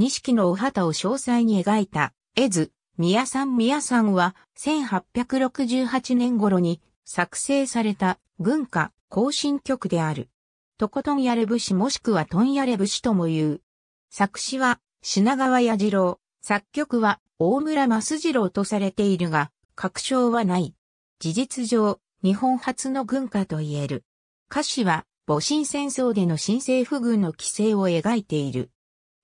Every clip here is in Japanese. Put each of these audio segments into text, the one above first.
錦のお旗を詳細に描いた、絵図、宮さん宮さんは、1868年頃に作成された軍歌行進曲である。とことんやれ節もしくはとんやれ節とも言う。作詞は品川矢次郎、作曲は大村益次郎とされているが、確証はない。事実上、日本初の軍歌と言える。歌詞は、戊辰戦争での新政府軍の規制を描いている。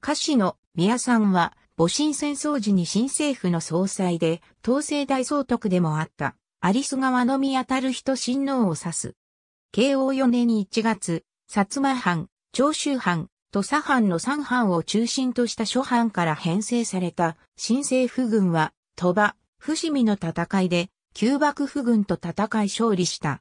歌詞の宮さんは、戊辰戦争時に新政府の総裁で、東西大総督でもあった、有栖川の宮たる人親王を指す。慶応4年1月、薩摩藩、長州藩、土佐藩の三藩を中心とした諸藩から編成された新政府軍は、鳥羽、伏見の戦いで、旧幕府軍と戦い勝利した。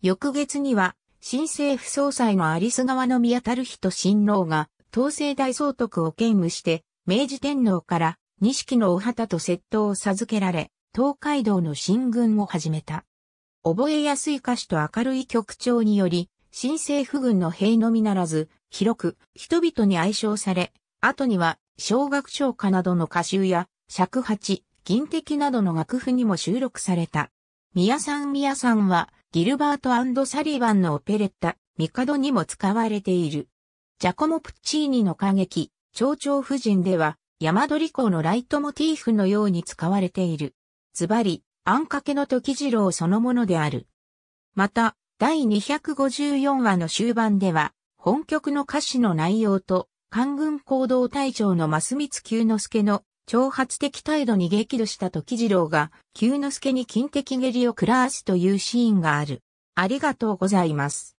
翌月には、新政府総裁の有栖川の宮たる人親王が、東西大総督を兼務して、明治天皇から錦のお旗と窃盗を授けられ、東海道の進軍を始めた。覚えやすい歌詞と明るい曲調により、新政府軍の兵のみならず、広く人々に愛称され、後には小学唱歌などの歌集や尺八、銀敵などの楽譜にも収録された。宮さん宮さんはギルバートサリバンのオペレッタ、ミカドにも使われている。ジャコモ・プッチーニの歌劇、蝶々夫人では、山鳥港のライトモティーフのように使われている。ズバリ、あんかけの時次郎そのものである。また、第254話の終盤では、本曲の歌詞の内容と、官軍行動隊長の増光久之助の挑発的態度に激怒した時次郎が、久之助に金的蹴りを食らわすというシーンがある。ありがとうございます。